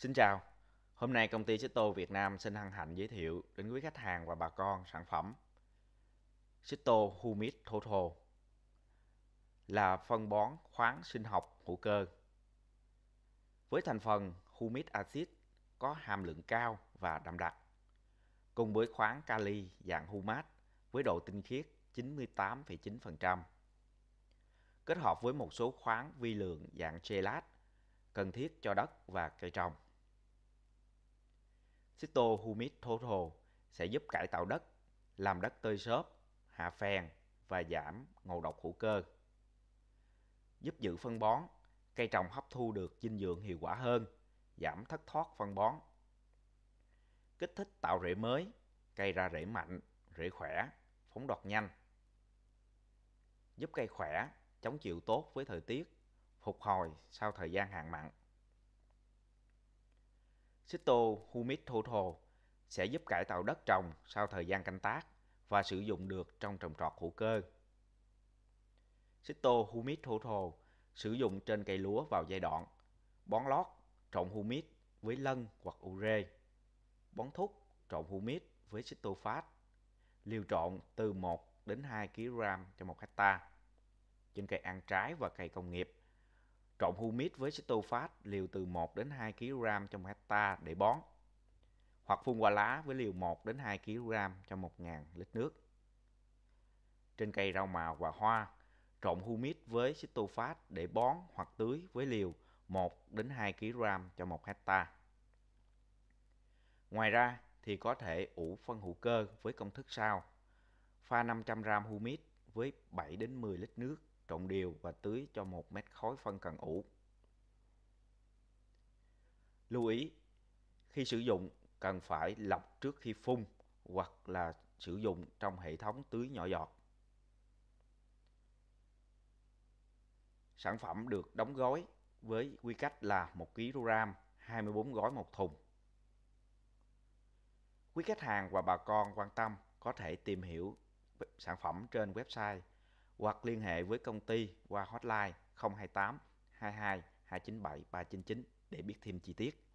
Xin chào, hôm nay công ty Sito Việt Nam xin hân hạnh giới thiệu đến quý khách hàng và bà con sản phẩm Sito Humic Total là phân bón khoáng sinh học hữu cơ. Với thành phần humic acid có hàm lượng cao và đậm đặc, cùng với khoáng kali dạng humat với độ tinh khiết 98,9%. Kết hợp với một số khoáng vi lượng dạng chelat cần thiết cho đất và cây trồng. Cysto Humic Total sẽ giúp cải tạo đất, làm đất tơi xốp, hạ phèn và giảm ngộ độc hữu cơ. Giúp giữ phân bón, cây trồng hấp thu được dinh dưỡng hiệu quả hơn, giảm thất thoát phân bón. Kích thích tạo rễ mới, cây ra rễ mạnh, rễ khỏe, phóng đọt nhanh. Giúp cây khỏe, chống chịu tốt với thời tiết, phục hồi sau thời gian hạn mặn. Humic Total sẽ giúp cải tạo đất trồng sau thời gian canh tác và sử dụng được trong trồng trọt hữu cơ. Humic Total sử dụng trên cây lúa vào giai đoạn bón lót trộn humit với lân hoặc ure, bón thúc trộn humit với phytophat, liều trộn từ 1 đến 2 kg cho 1 hecta trên cây ăn trái và cây công nghiệp. Trộn humic với sitophat liều từ 1 đến 2 kg trong hecta để bón hoặc phun qua lá với liều 1 đến 2 kg cho 1.000 lít nước. Trên cây rau màu và hoa, trộn humic với sitophat để bón hoặc tưới với liều 1 đến 2 kg cho 1 hecta. Ngoài ra thì có thể ủ phân hữu cơ với công thức sau: pha 500 g humic với 7 đến 10 lít nước trộn đều và tưới cho 1 mét khối phân cần ủ. Lưu ý, khi sử dụng cần phải lọc trước khi phun hoặc là sử dụng trong hệ thống tưới nhỏ giọt. Sản phẩm được đóng gói với quy cách là 1 kg 24 gói một thùng. Quý khách hàng và bà con quan tâm có thể tìm hiểu sản phẩm trên website hoặc liên hệ với công ty qua hotline 028 22 297 399 để biết thêm chi tiết.